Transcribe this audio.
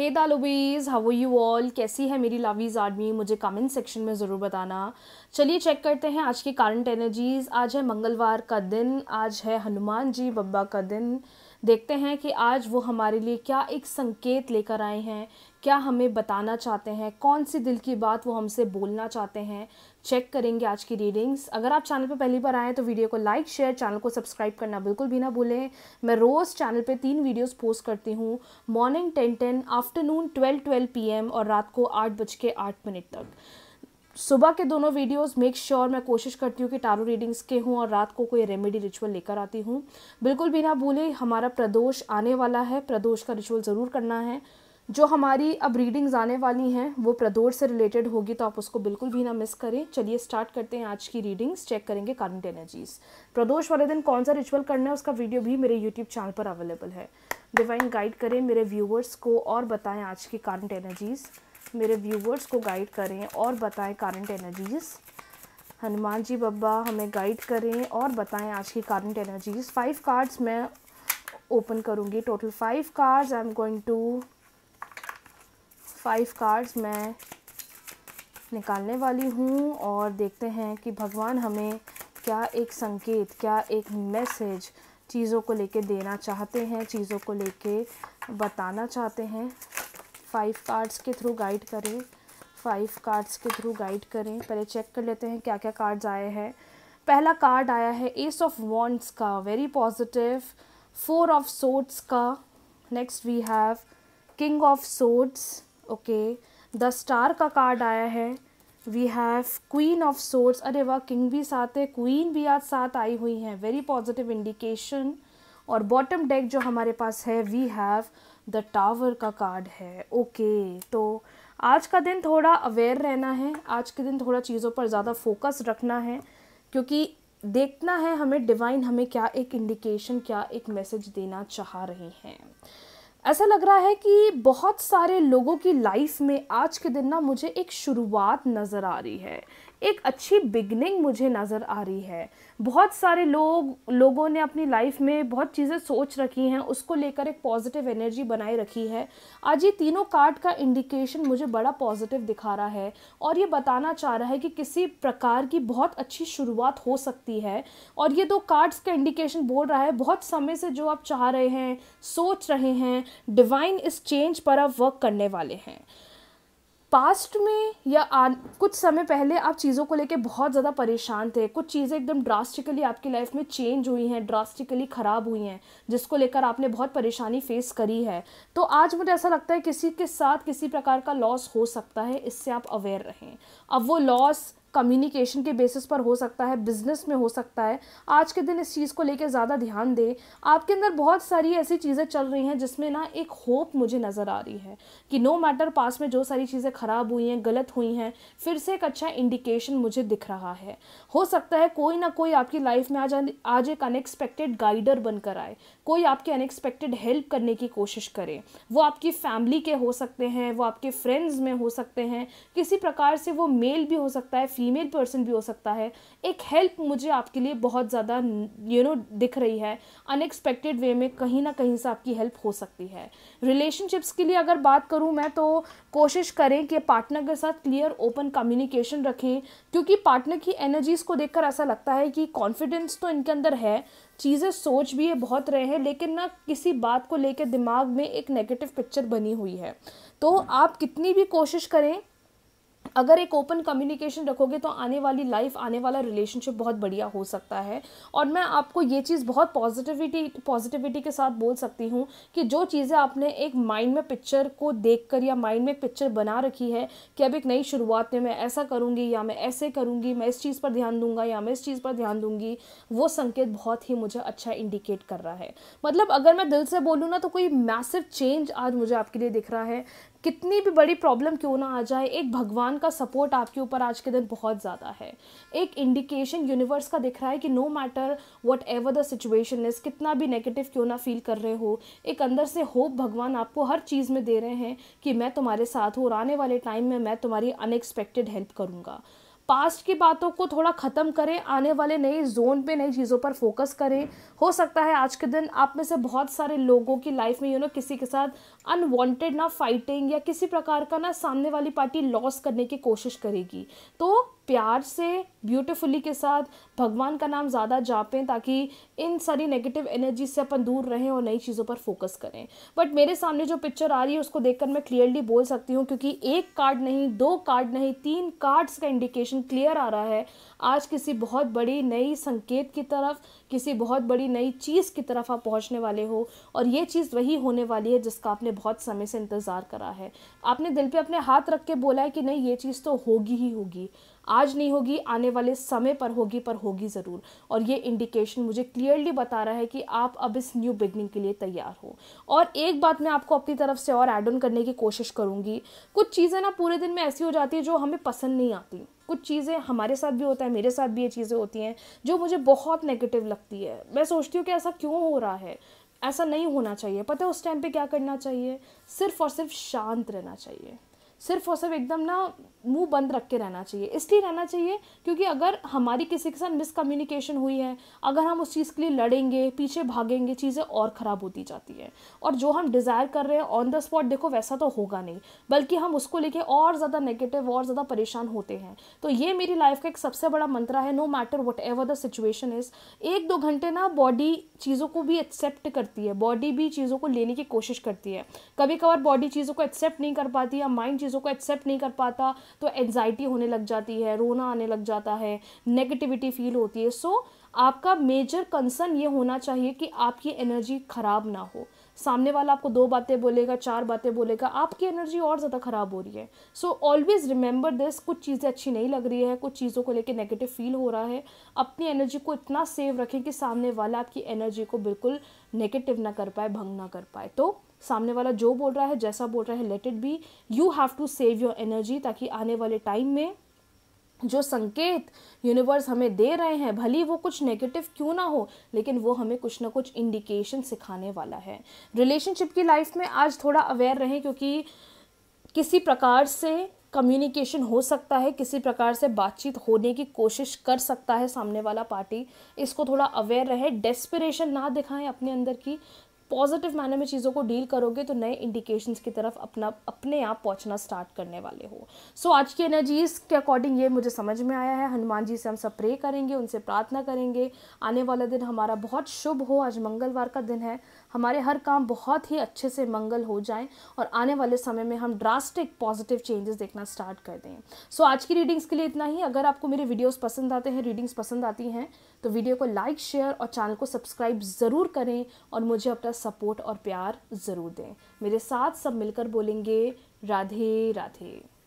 hey the lubies how you all कैसी है मेरी लवीज़ आर्मी मुझे कमेंट सेक्शन में ज़रूर बताना चलिए चेक करते हैं आज की करंट एनर्जीज़ आज है मंगलवार का दिन आज है हनुमान जी बब्बा का दिन देखते हैं कि आज वो हमारे लिए क्या एक संकेत लेकर आए हैं क्या हमें बताना चाहते हैं कौन सी दिल की बात वो हमसे बोलना चाहते हैं चेक करेंगे आज की रीडिंग्स अगर आप चैनल पर पहली बार आएँ तो वीडियो को लाइक शेयर चैनल को सब्सक्राइब करना बिल्कुल भी ना भूलें मैं रोज़ चैनल पर तीन वीडियोज़ पोस्ट करती हूँ morning ten ten afternoon twelve twelve P और रात को आठ बज के आठ मिनट तक सुबह के दोनों वीडियोस मेक श्योर मैं कोशिश करती हूँ कि टारो रीडिंग्स के हों और रात को कोई रेमेडी रिचुअल लेकर आती हूँ बिल्कुल भी ना भूलें हमारा प्रदोष आने वाला है प्रदोष का रिचुअल ज़रूर करना है जो हमारी अब रीडिंग्स आने वाली हैं वो प्रदोष से रिलेटेड होगी तो आप उसको बिल्कुल भी ना मिस करें चलिए स्टार्ट करते हैं आज की रीडिंग्स चेक करेंगे करंट एनर्जीज प्रदोष वाले दिन कौन सा रिचुअल करना है उसका वीडियो भी मेरे यूट्यूब चैनल पर अवेलेबल है डिवाइन गाइड करें मेरे व्यूवर्स को और बताएं आज की करंट एनर्जीज़ मेरे व्यूवर्स को गाइड करें और बताएं करंट एनर्जीज़ हनुमान जी बब्बा हमें गाइड करें और बताएं आज की करंट एनर्जीज़ फाइव कार्ड्स मैं ओपन करूँगी total five cards I am going to five cards मैं निकालने वाली हूँ और देखते हैं कि भगवान हमें क्या एक संकेत क्या एक मैसेज चीज़ों को लेके देना चाहते हैं चीज़ों को लेके बताना चाहते हैं फाइव कार्ड्स के थ्रू गाइड करें फाइव कार्ड्स के थ्रू गाइड करें पहले चेक कर लेते हैं क्या क्या कार्ड्स आए हैं पहला कार्ड आया है एस ऑफ वॉन्ट्स का very positive four of swords का next we have king of swords okay the star का कार्ड आया है we have queen of swords अरे वाह किंग भी साथ है क्वीन भी आज साथ आई हुई हैं वेरी पॉजिटिव इंडिकेशन और बॉटम डेक जो हमारे पास है वी हैव द टावर का कार्ड है ओके okay, तो आज का दिन थोड़ा अवेयर रहना है आज के दिन थोड़ा चीज़ों पर ज़्यादा फोकस रखना है क्योंकि देखना है हमें डिवाइन हमें क्या एक इंडिकेशन क्या एक मैसेज देना चाह रहे हैं ऐसा लग रहा है कि बहुत सारे लोगों की लाइफ में आज के दिन ना मुझे एक शुरुआत नज़र आ रही है एक अच्छी बिगनिंग मुझे नज़र आ रही है बहुत सारे लोग लोगों ने अपनी लाइफ में बहुत चीज़ें सोच रखी हैं उसको लेकर एक पॉजिटिव एनर्जी बनाए रखी है आज ये तीनों कार्ड का इंडिकेशन मुझे बड़ा पॉजिटिव दिखा रहा है और ये बताना चाह रहा है कि किसी प्रकार की बहुत अच्छी शुरुआत हो सकती है और ये दो कार्ड्स का इंडिकेशन बोल रहा है बहुत समय से जो आप चाह रहे हैं सोच रहे हैं डिवाइन इस चेंज पर आप वर्क करने वाले हैं पास्ट में या आ, कुछ समय पहले आप चीज़ों को लेके बहुत ज़्यादा परेशान थे कुछ चीज़ें एकदम ड्रास्टिकली आपकी लाइफ में चेंज हुई हैं ड्रास्टिकली ख़राब हुई हैं जिसको लेकर आपने बहुत परेशानी फेस करी है तो आज मुझे ऐसा लगता है किसी के साथ किसी प्रकार का लॉस हो सकता है इससे आप अवेयर रहें अब वो लॉस कम्युनिकेशन के बेसिस पर हो सकता है बिजनेस में हो सकता है आज के दिन इस चीज़ को लेकर ज़्यादा ध्यान दें आपके अंदर बहुत सारी ऐसी चीज़ें चल रही हैं जिसमें ना एक होप मुझे नज़र आ रही है कि नो मैटर पास में जो सारी चीज़ें ख़राब हुई हैं गलत हुई हैं फिर से एक अच्छा इंडिकेशन मुझे दिख रहा है हो सकता है कोई ना कोई आपकी लाइफ में आज आज एक अनएक्सपेक्टेड गाइडर बनकर आए कोई आपकी अनएक्सपेक्टेड हेल्प करने की कोशिश करे वो आपकी फैमिली के हो सकते हैं वो आपके फ्रेंड्स में हो सकते हैं किसी प्रकार से वो मेल भी हो सकता है फीमेल पर्सन भी हो सकता है एक हेल्प मुझे आपके लिए बहुत ज़्यादा यू नो दिख रही है अनएक्सपेक्टेड वे में कहीं ना कहीं से आपकी हेल्प हो सकती है रिलेशनशिप्स के लिए अगर बात करूँ मैं तो कोशिश करें कि पार्टनर के साथ क्लियर ओपन कम्युनिकेशन रखें क्योंकि पार्टनर की एनर्जीज़ को देखकर ऐसा लगता है कि कॉन्फिडेंस तो इनके अंदर है चीज़ें सोच भी ये बहुत रहे हैं लेकिन ना किसी बात को लेकर दिमाग में एक नेगेटिव पिक्चर बनी हुई है तो आप कितनी भी कोशिश करें अगर एक ओपन कम्युनिकेशन रखोगे तो आने वाली लाइफ आने वाला रिलेशनशिप बहुत बढ़िया हो सकता है और मैं आपको ये चीज़ बहुत पॉजिटिविटी पॉजिटिविटी के साथ बोल सकती हूँ कि जो चीज़ें आपने एक माइंड में पिक्चर को देख कर या माइंड में पिक्चर बना रखी है कि अब एक नई शुरुआत में मैं ऐसा करूँगी या मैं ऐसे करूँगी मैं इस चीज़ पर ध्यान दूंगा या मैं इस चीज़ पर ध्यान दूंगी वो संकेत बहुत ही मुझे अच्छा इंडिकेट कर रहा है मतलब अगर मैं दिल से बोलूँ ना तो कोई मैसिव चेंज आज मुझे आपके लिए दिख रहा है कितनी भी बड़ी प्रॉब्लम क्यों ना आ जाए एक भगवान का सपोर्ट आपके ऊपर आज के दिन बहुत ज़्यादा है एक इंडिकेशन यूनिवर्स का दिख रहा है कि no matter whatever the situation is कितना भी नेगेटिव क्यों ना फील कर रहे हो एक अंदर से होप भगवान आपको हर चीज़ में दे रहे हैं कि मैं तुम्हारे साथ हूँ और आने वाले टाइम में मैं तुम्हारी अनएक्सपेक्टेड हेल्प करूँगा पास्ट की बातों को थोड़ा ख़त्म करें आने वाले नए जोन पे नई चीज़ों पर फोकस करें हो सकता है आज के दिन आप में से बहुत सारे लोगों की लाइफ में यू you नो know, किसी के साथ अनवांटेड ना फाइटिंग या किसी प्रकार का ना सामने वाली पार्टी लॉस करने की कोशिश करेगी तो प्यार से ब्यूटिफुली के साथ भगवान का नाम ज़्यादा जापें ताकि इन सारी नेगेटिव एनर्जी से अपन दूर रहें और नई चीज़ों पर फोकस करें बट मेरे सामने जो पिक्चर आ रही है उसको देखकर मैं क्लियरली बोल सकती हूँ क्योंकि एक कार्ड नहीं दो कार्ड नहीं तीन कार्ड्स का इंडिकेशन क्लियर आ रहा है आज किसी बहुत बड़ी नई संकेत की तरफ किसी बहुत बड़ी नई चीज़ की तरफ आप पहुँचने वाले हो और ये चीज़ वही होने वाली है जिसका आपने आपने बहुत समय से इंतज़ार करा है आपने दिल पे अपने हाथ रख के बोला है कि नहीं ये चीज़ तो होगी ही होगी आज नहीं होगी आने वाले समय पर होगी पर होगी ज़रूर और ये इंडिकेशन मुझे क्लियरली बता रहा है कि आप अब इस न्यू बिगनिंग के लिए तैयार हो और एक बात मैं आपको अपनी तरफ से और एड ऑन करने की कोशिश करूँगी कुछ चीज़ें ना पूरे दिन में ऐसी हो जाती है जो हमें पसंद नहीं आती कुछ चीज़ें हमारे साथ भी होता है मेरे साथ भी ये चीज़ें होती हैं जो मुझे बहुत नेगेटिव लगती है मैं सोचती हूँ कि ऐसा क्यों हो रहा है ऐसा नहीं होना चाहिए पता है उस टाइम पे क्या करना चाहिए सिर्फ और सिर्फ शांत रहना चाहिए सिर्फ और सिर्फ एकदम ना मुंह बंद रख के रहना चाहिए इसलिए रहना चाहिए क्योंकि अगर हमारी किसी के साथ मिसकम्युनिकेशन हुई है अगर हम उस चीज़ के लिए लड़ेंगे पीछे भागेंगे चीज़ें और ख़राब होती जाती है और जो हम डिज़ायर कर रहे हैं ऑन द स्पॉट देखो वैसा तो होगा नहीं बल्कि हम उसको लेके और ज़्यादा नेगेटिव और ज़्यादा परेशान होते हैं तो ये मेरी लाइफ का एक सबसे बड़ा मंत्रा है no matter whatever the situation is एक दो घंटे ना बॉडी चीज़ों को भी एक्सेप्ट करती है बॉडी भी चीज़ों को लेने की कोशिश करती है कभी कभार बॉडी चीज़ों को एक्सेप्ट नहीं कर पाती या माइंड चीज़ों को एक्सेप्ट नहीं कर पाता तो एनजाइटी होने लग जाती है रोना आने लग जाता है नेगेटिविटी फील होती है सो so, आपका मेजर कंसर्न ये होना चाहिए कि आपकी एनर्जी ख़राब ना हो सामने वाला आपको दो बातें बोलेगा चार बातें बोलेगा आपकी एनर्जी और ज़्यादा ख़राब हो रही है सो ऑलवेज़ रिमेंबर दिस कुछ चीज़ें अच्छी नहीं लग रही है कुछ चीज़ों को लेकर नेगेटिव फील हो रहा है अपनी एनर्जी को इतना सेव रखें कि सामने वाला आपकी एनर्जी को बिल्कुल नेगेटिव ना कर पाए भंग ना कर पाए तो सामने वाला जो बोल रहा है जैसा बोल रहा है let it be you have to save your energy ताकि आने वाले टाइम में जो संकेत यूनिवर्स हमें दे रहे हैं भली वो कुछ नेगेटिव क्यों ना हो लेकिन वो हमें कुछ ना कुछ इंडिकेशन सिखाने वाला है रिलेशनशिप की लाइफ में आज थोड़ा अवेयर रहें क्योंकि किसी प्रकार से कम्युनिकेशन हो सकता है किसी प्रकार से बातचीत होने की कोशिश कर सकता है सामने वाला पार्टी इसको थोड़ा अवेयर रहे डेस्पिरेशन ना दिखाएं अपने अंदर की पॉजिटिव मैनर में चीज़ों को डील करोगे तो नए इंडिकेशंस की तरफ अपना अपने आप पहुंचना स्टार्ट करने वाले हो सो so, आज की एनर्जीज के अकॉर्डिंग ये मुझे समझ में आया है हनुमान जी से हम सब प्रे करेंगे उनसे प्रार्थना करेंगे आने वाला दिन हमारा बहुत शुभ हो आज मंगलवार का दिन है हमारे हर काम बहुत ही अच्छे से मंगल हो जाएं और आने वाले समय में हम ड्रास्टिक पॉजिटिव चेंजेस देखना स्टार्ट कर दें सो so, आज की रीडिंग्स के लिए इतना ही अगर आपको मेरे वीडियोस पसंद आते हैं रीडिंग्स पसंद आती हैं तो वीडियो को लाइक शेयर और चैनल को सब्सक्राइब ज़रूर करें और मुझे अपना सपोर्ट और प्यार ज़रूर दें मेरे साथ सब मिलकर बोलेंगे राधे राधे